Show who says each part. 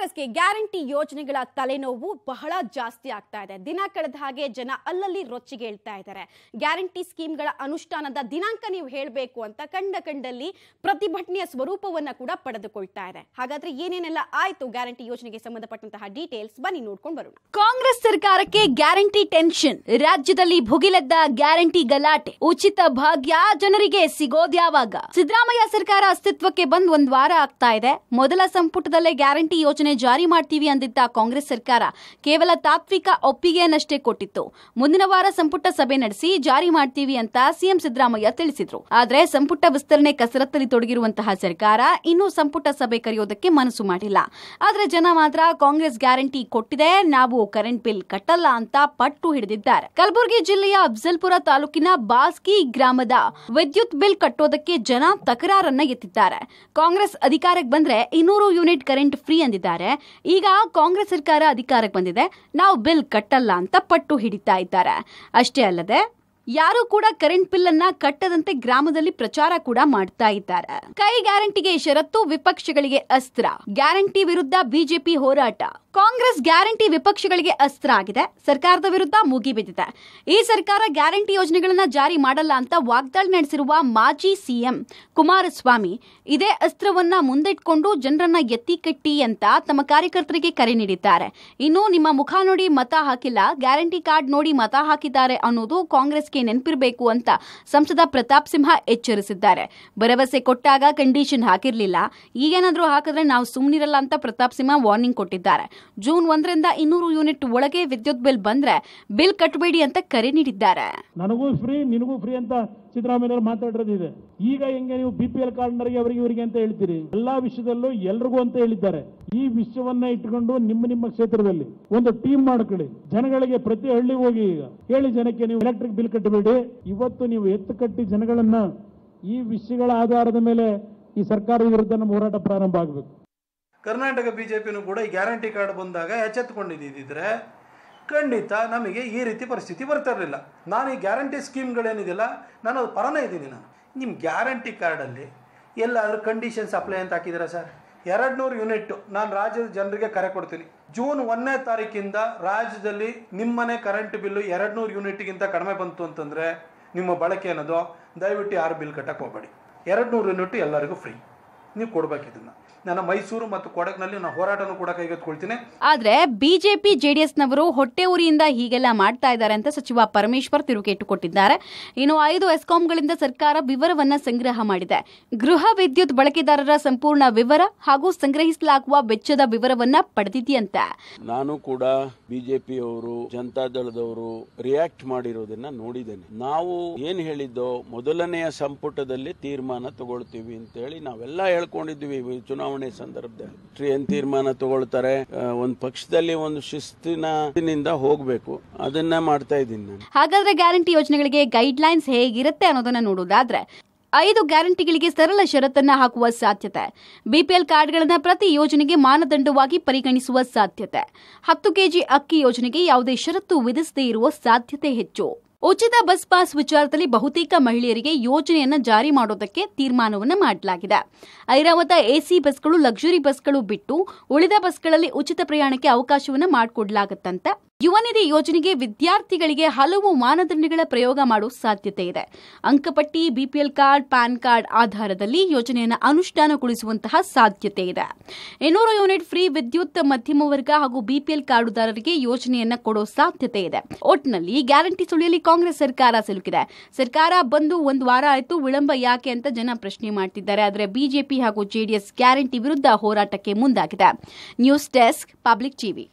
Speaker 1: ಕಾಂಗ್ರೆಸ್ಗೆ ಗ್ಯಾರಂಟಿ ಯೋಜನೆಗಳ ತಲೆನೋವು ಬಹಳ ಜಾಸ್ತಿ ಆಗ್ತಾ ಇದೆ ದಿನ ಕಳೆದ ಹಾಗೆ ಜನ ಅಲ್ಲಲ್ಲಿ ರೊಚ್ಚಿಗೆ ಹೇಳ್ತಾ ಇದ್ದಾರೆ ಗ್ಯಾರಂಟಿ ಸ್ಕೀಮ್ಗಳ ಅನುಷ್ಠಾನದ ದಿನಾಂಕ ನೀವು ಹೇಳಬೇಕು ಅಂತ ಕಂಡ ಕಂಡಲ್ಲಿ ಪ್ರತಿಭಟನೆಯ ಸ್ವರೂಪವನ್ನ ಕೂಡ ಪಡೆದುಕೊಳ್ತಾ ಇದೆ ಹಾಗಾದ್ರೆ ಏನೇನೆಲ್ಲ ಆಯ್ತು ಗ್ಯಾರಂಟಿ ಯೋಜನೆಗೆ ಸಂಬಂಧಪಟ್ಟಂತಹ ಡೀಟೇಲ್ಸ್ ಬನ್ನಿ ನೋಡ್ಕೊಂಡು ಬರೋಣ ಕಾಂಗ್ರೆಸ್ ಸರ್ಕಾರಕ್ಕೆ ಗ್ಯಾರಂಟಿ ಟೆನ್ಷನ್ ರಾಜ್ಯದಲ್ಲಿ ಭುಗಿಲೆದ್ದ ಗ್ಯಾರಂಟಿ ಗಲಾಟೆ ಉಚಿತ ಭಾಗ್ಯ ಜನರಿಗೆ ಸಿಗೋದ್ಯಾವಾಗ ಸಿದ್ದರಾಮಯ್ಯ ಸರ್ಕಾರ ಅಸ್ತಿತ್ವಕ್ಕೆ ಬಂದ್ ಒಂದ್ ವಾರ ಆಗ್ತಾ ಇದೆ ಮೊದಲ ಸಂಪುಟದಲ್ಲೇ ಗ್ಯಾರಂಟಿ ಯೋಜನೆ ಯೋಜನೆ ಜಾರಿ ಮಾಡ್ತೀವಿ ಅಂದಿದ್ದ ಕಾಂಗ್ರೆಸ್ ಸರ್ಕಾರ ಕೇವಲ ತಾತ್ವಿಕ ಒಪ್ಪಿಗೆಯನ್ನಷ್ಟೇ ಕೊಟ್ಟಿತ್ತು ಮುಂದಿನ ವಾರ ಸಂಪುಟ ಸಭೆ ನಡೆಸಿ ಜಾರಿ ಮಾಡ್ತೀವಿ ಅಂತ ಸಿಎಂ ಸಿದ್ದರಾಮಯ್ಯ ತಿಳಿಸಿದ್ರು ಆದರೆ ಸಂಪುಟ ವಿಸ್ತರಣೆ ಕಸರತ್ತಲ್ಲಿ ತೊಡಗಿರುವಂತಹ ಸರ್ಕಾರ ಇನ್ನೂ ಸಂಪುಟ ಸಭೆ ಕರೆಯೋದಕ್ಕೆ ಮನಸ್ಸು ಮಾಡಿಲ್ಲ ಆದರೆ ಜನ ಮಾತ್ರ ಕಾಂಗ್ರೆಸ್ ಗ್ಯಾರಂಟಿ ಕೊಟ್ಟಿದೆ ನಾವು ಕರೆಂಟ್ ಬಿಲ್ ಕಟ್ಟಲ್ಲ ಅಂತ ಪಟ್ಟು ಹಿಡಿದಿದ್ದಾರೆ ಕಲಬುರಗಿ ಜಿಲ್ಲೆಯ ಅಫ್ಜಲ್ಪುರ ತಾಲೂಕಿನ ಬಾಸ್ಕಿ ಗ್ರಾಮದ ವಿದ್ಯುತ್ ಬಿಲ್ ಕಟ್ಟೋದಕ್ಕೆ ಜನ ತಕರಾರನ್ನ ಎತ್ತಿದ್ದಾರೆ ಕಾಂಗ್ರೆಸ್ ಅಧಿಕಾರಕ್ಕೆ ಬಂದ್ರೆ ಇನ್ನೂರು ಯೂನಿಟ್ ಕರೆಂಟ್ ಫ್ರೀ ಅಂದಿದ್ದಾರೆ ಈಗ ಕಾಂಗ್ರೆಸ್ ಸರ್ಕಾರ ಅಧಿಕಾರಕ್ಕೆ ಬಂದಿದೆ ನಾವು ಬಿಲ್ ಕಟ್ಟಲ್ಲ ಅಂತ ಪಟ್ಟು ಹಿಡಿತಾ ಇದ್ದಾರೆ ಅಷ್ಟೇ ಅಲ್ಲದೆ ಯಾರು ಕೂಡ ಕರೆಂಟ್ ಬಿಲ್ ಅನ್ನ ಕಟ್ಟದಂತೆ ಗ್ರಾಮದಲ್ಲಿ ಪ್ರಚಾರ ಕೂಡ ಮಾಡ್ತಾ ಇದ್ದಾರೆ ಕೈ ಗ್ಯಾರಂಟಿಗೆ ಷರತ್ತು ವಿಪಕ್ಷಗಳಿಗೆ ಅಸ್ತ್ರ ಗ್ಯಾರಂಟಿ ವಿರುದ್ಧ ಬಿಜೆಪಿ ಹೋರಾಟ ಕಾಂಗ್ರೆಸ್ ಗ್ಯಾರಂಟಿ ವಿಪಕ್ಷಗಳಿಗೆ ಅಸ್ತ್ರ ಆಗಿದೆ ಸರ್ಕಾರದ ವಿರುದ್ಧ ಮುಗಿಬಿದ್ದಿದೆ ಈ ಸರ್ಕಾರ ಗ್ಯಾರಂಟಿ ಯೋಜನೆಗಳನ್ನ ಜಾರಿ ಮಾಡಲ್ಲ ಅಂತ ವಾಗ್ದಾಳಿ ನಡೆಸಿರುವ ಮಾಜಿ ಸಿಎಂ ಕುಮಾರಸ್ವಾಮಿ ಇದೇ ಅಸ್ತ್ರವನ್ನ ಮುಂದಿಟ್ಕೊಂಡು ಜನರನ್ನ ಎತ್ತಿ ಕಟ್ಟಿ ಅಂತ ತಮ್ಮ ಕಾರ್ಯಕರ್ತರಿಗೆ ಕರೆ ನೀಡಿದ್ದಾರೆ ಇನ್ನು ನಿಮ್ಮ ಮುಖ ನೋಡಿ ಮತ ಹಾಕಿಲ್ಲ ಗ್ಯಾರಂಟಿ ಕಾರ್ಡ್ ನೋಡಿ ಮತ ಹಾಕಿದ್ದಾರೆ ಅನ್ನೋದು ಕಾಂಗ್ರೆಸ್ಗೆ ಜನತೆ ನೆನಪಿರಬೇಕು ಅಂತ ಸಂಸದ ಪ್ರತಾಪ್ ಸಿಂಹ ಎಚ್ಚರಿಸಿದ್ದಾರೆ ಭರವಸೆ ಕೊಟ್ಟಾಗ ಕಂಡೀಷನ್ ಹಾಕಿರಲಿಲ್ಲ ಈಗೇನಾದರೂ ಹಾಕಿದ್ರೆ ನಾವು ಸುಮ್ಮನಿರಲ್ಲ ಅಂತ ಪ್ರತಾಪ್ ಸಿಂಹ ವಾರ್ನಿಂಗ್ ಕೊಟ್ಟಿದ್ದಾರೆ ಜೂನ್ ಒಂದರಿಂದ ಇನ್ನೂರು ಯೂನಿಟ್ ಒಳಗೆ ವಿದ್ಯುತ್ ಬಿಲ್ ಬಂದ್ರೆ ಬಿಲ್ ಕಟ್ಟಬೇಡಿ ಅಂತ ಕರೆ ನೀಡಿದ್ದಾರೆ
Speaker 2: ನನಗೂ ಫ್ರೀ ನಿನಗೂ ಫ್ರೀ ಅಂತ ಸಿದ್ದರಾಮಯ್ಯ ಇದೆ ಈಗ ಹೆಂಗೆ ನೀವು ಬಿ ಪಿ ಎಲ್ ಕಾರ್ಡ್ನವರಿಗೆ ಅವರಿಗೆ ಇವರಿಗೆ ಅಂತ ಹೇಳ್ತೀರಿ ಎಲ್ಲಾ ವಿಷಯದಲ್ಲೂ ಎಲ್ರಿಗೂ ಅಂತ ಹೇಳಿದ್ದಾರೆ ಈ ವಿಷಯವನ್ನ ಇಟ್ಕೊಂಡು ನಿಮ್ಮ ನಿಮ್ಮ ಕ್ಷೇತ್ರದಲ್ಲಿ ಒಂದು ಟೀಮ್ ಮಾಡ್ಕೊಳ್ಳಿ ಜನಗಳಿಗೆ ಪ್ರತಿ ಹಳ್ಳಿಗೆ ಹೋಗಿ ಈಗ ಹೇಳಿ ಜನಕ್ಕೆ ನೀವು ಎಲೆಕ್ಟ್ರಿಕ್ ಬಿಲ್ ಕಟ್ಟಬೇಡಿ ಇವತ್ತು ನೀವು ಎತ್ತು ಕಟ್ಟಿ ಜನಗಳನ್ನ ಈ ವಿಷಯಗಳ ಆಧಾರದ ಮೇಲೆ ಈ ಸರ್ಕಾರದ ವಿರುದ್ಧ ನಮ್ಮ ಹೋರಾಟ ಪ್ರಾರಂಭ ಆಗಬೇಕು ಕರ್ನಾಟಕ ಬಿಜೆಪಿನೂ ಕೂಡ ಈ ಗ್ಯಾರಂಟಿ ಕಾರ್ಡ್ ಬಂದಾಗ ಎಚ್ಚೆತ್ತುಕೊಂಡಿದ್ದಿದ್ರೆ ಖಂಡಿತ ನಮಗೆ ಈ ರೀತಿ ಪರಿಸ್ಥಿತಿ ಬರ್ತಾ ಇರಲಿಲ್ಲ ನಾನು ಈ ಗ್ಯಾರಂಟಿ ಸ್ಕೀಮ್ಗಳೇನಿದೆಯಲ್ಲ ನಾನು ಅದು ಪರನೇ ಇದ್ದೀನಿ ನಾನು ನಿಮ್ಮ ಗ್ಯಾರಂಟಿ ಕಾರ್ಡಲ್ಲಿ ಎಲ್ಲಾದರೂ ಕಂಡೀಷನ್ಸ್ ಅಪ್ಲೈ ಅಂತ ಹಾಕಿದ್ದೀರಾ ಸರ್ ಎರಡು ನೂರು ಯೂನಿಟ್ ನಾನು ರಾಜ್ಯದ ಜನರಿಗೆ ಕರೆ ಕೊಡ್ತೀನಿ ಜೂನ್ ಒಂದನೇ ತಾರೀಕಿಂದ ರಾಜ್ಯದಲ್ಲಿ ನಿಮ್ಮನೆ ಕರೆಂಟ್ ಬಿಲ್ಲು ಎರಡು ನೂರು ಯೂನಿಟ್ಗಿಂತ ಕಡಿಮೆ ಬಂತು ಅಂತಂದರೆ ನಿಮ್ಮ ಬಳಕೆ ಏನದು ದಯವಿಟ್ಟು ಯಾರು ಬಿಲ್ ಕಟ್ಟಕ್ಕೆ ಹೋಗಬೇಡಿ ಎರಡು ನೂರು ಯೂನಿಟ್ ಎಲ್ಲರಿಗೂ ಫ್ರೀ ನೀವು ಕೊಡಬೇಕು ನನ್ನ ಮೈಸೂರು ಮತ್ತು ಕೊಡಗ್ನಲ್ಲಿ ನಾನು ಹೋರಾಟನೂ ಕೂಡ ಕೈಗೆತ್ತಿಕೊಳ್ತೀನಿ
Speaker 1: ಆದ್ರೆ ಬಿಜೆಪಿ ಜೆಡಿಎಸ್ ನವರು ಹೊಟ್ಟೆ ಊರಿಯಿಂದ ಹೀಗೆಲ್ಲ ಮಾಡ್ತಾ ಇದ್ದಾರೆ ಅಂತ ಸಚಿವ ಪರಮೇಶ್ವರ್ ತಿರುಗೇಟು ಕೊಟ್ಟಿದ್ದಾರೆ ಇನ್ನು ಐದು ಎಸ್ಕಾಂಗಳಿಂದ ಸರ್ಕಾರ ವಿವರವನ್ನ ಸಂಗ್ರಹ ಮಾಡಿದೆ ಗೃಹ ವಿದ್ಯುತ್ ಬಳಕೆದಾರರ ಸಂಪೂರ್ಣ ವಿವರ ಹಾಗೂ ಸಂಗ್ರಹಿಸಲಾಗುವ ವೆಚ್ಚದ ವಿವರವನ್ನ ಪಡೆದಿದೆಯಂತೆ
Speaker 3: ನಾನು ಕೂಡ ಬಿಜೆಪಿಯವರು ಜನತಾ ದಳದವರು ರಿಯಾಕ್ಟ್ ಮಾಡಿರೋದನ್ನ ನೋಡಿದ್ದೇನೆ ನಾವು ಏನ್ ಹೇಳಿದ್ದೋ ಮೊದಲನೆಯ ಸಂಪುಟದಲ್ಲಿ ತೀರ್ಮಾನ ತಗೊಳ್ತೀವಿ ಅಂತ ಹೇಳಿ ನಾವೆಲ್ಲ ಹೇಳ್ಕೊಂಡಿದ್ವಿ ಚುನಾವಣೆ ಚುನಾವಣೆ ಸಂದರ್ಭದಲ್ಲಿ ಏನ್ ತೀರ್ಮಾನ ತಗೊಳ್ತಾರೆ ಒಂದು ಪಕ್ಷದಲ್ಲಿ ಒಂದು ಶಿಸ್ತಿನಿಂದ ಹೋಗ್ಬೇಕು ಅದನ್ನ ಮಾಡ್ತಾ
Speaker 1: ಇದ್ದೀನಿ ಹಾಗಾದ್ರೆ ಗ್ಯಾರಂಟಿ ಯೋಜನೆಗಳಿಗೆ ಗೈಡ್ ಲೈನ್ಸ್ ಹೇಗಿರುತ್ತೆ ಅನ್ನೋದನ್ನ ನೋಡೋದಾದ್ರೆ ಐದು ಗ್ಯಾರಂಟಿಗಳಿಗೆ ಸರಳ ಷರತ್ತನ್ನ ಹಾಕುವ ಸಾಧ್ಯತೆ ಬಿಪಿಎಲ್ ಕಾರ್ಡ್ಗಳನ್ನ ಪ್ರತಿ ಯೋಜನೆಗೆ ಮಾನದಂಡವಾಗಿ ಪರಿಗಣಿಸುವ ಸಾಧ್ಯತೆ ಹತ್ತು ಕೆಜಿ ಅಕ್ಕಿ ಯೋಜನೆಗೆ ಯಾವುದೇ ಷರತ್ತು ವಿಧಿಸದೇ ಇರುವ ಸಾಧ್ಯತೆ ಹೆಚ್ಚು ಉಚಿತ ಬಸ್ ಪಾಸ್ ವಿಚಾರದಲ್ಲಿ ಬಹುತೇಕ ಮಹಿಳೆಯರಿಗೆ ಯೋಜನೆಯನ್ನು ಜಾರಿ ಮಾಡೋದಕ್ಕೆ ತೀರ್ಮಾನವನ್ನು ಮಾಡಲಾಗಿದೆ ಐರಾವತ ಎಸಿ ಬಸ್ಗಳು ಲಕ್ಸುರಿ ಬಸ್ಗಳು ಬಿಟ್ಟು ಉಳಿದ ಬಸ್ಗಳಲ್ಲಿ ಉಚಿತ ಪ್ರಯಾಣಕ್ಕೆ ಅವಕಾಶವನ್ನು ಮಾಡಿಕೊಡಲಾಗುತ್ತಂತೆ ಯುವನಿಧಿ ಯೋಜನೆಗೆ ವಿದ್ಯಾರ್ಥಿಗಳಿಗೆ ಹಲವು ಮಾನದಂಡಗಳ ಪ್ರಯೋಗ ಮಾಡುವ ಸಾಧ್ಯತೆ ಇದೆ ಅಂಕಪಟ್ಟಿ ಬಿಪಿಎಲ್ ಕಾರ್ಡ್ ಪ್ಯಾನ್ ಕಾರ್ಡ್ ಆಧಾರದಲ್ಲಿ ಯೋಜನೆಯನ್ನು ಅನುಷ್ಠಾನಗೊಳಿಸುವಂತಹ ಸಾಧ್ಯತೆ ಇದೆ ಇನ್ನೂರು ಯೂನಿಟ್ ಫ್ರೀ ವಿದ್ಯುತ್ ಮಧ್ಯಮ ವರ್ಗ ಹಾಗೂ ಬಿಪಿಎಲ್ ಕಾರ್ಡುದಾರರಿಗೆ ಯೋಜನೆಯನ್ನು ಕೊಡೋ ಸಾಧ್ಯತೆ ಇದೆ ಒಟ್ನಲ್ಲಿ ಗ್ಯಾರಂಟಿ ಸುಳಿಯಲ್ಲಿ ಕಾಂಗ್ರೆಸ್ ಸರ್ಕಾರ ಸಿಲುಕಿದೆ ಸರ್ಕಾರ ಬಂದು ಒಂದು ವಾರ ಆಯಿತು ವಿಳಂಬ ಯಾಕೆ ಅಂತ ಜನ ಪ್ರಶ್ನೆ ಮಾಡ್ತಿದ್ದಾರೆ ಆದರೆ ಬಿಜೆಪಿ ಹಾಗೂ ಜೆಡಿಎಸ್ ಗ್ಯಾರಂಟಿ ವಿರುದ್ಧ ಹೋರಾಟಕ್ಕೆ ಮುಂದಾಗಿದೆ ನ್ಯೂಸ್ ಡೆಸ್ಕ್ ಪಬ್ಲಿಕ್ ಟಿವಿ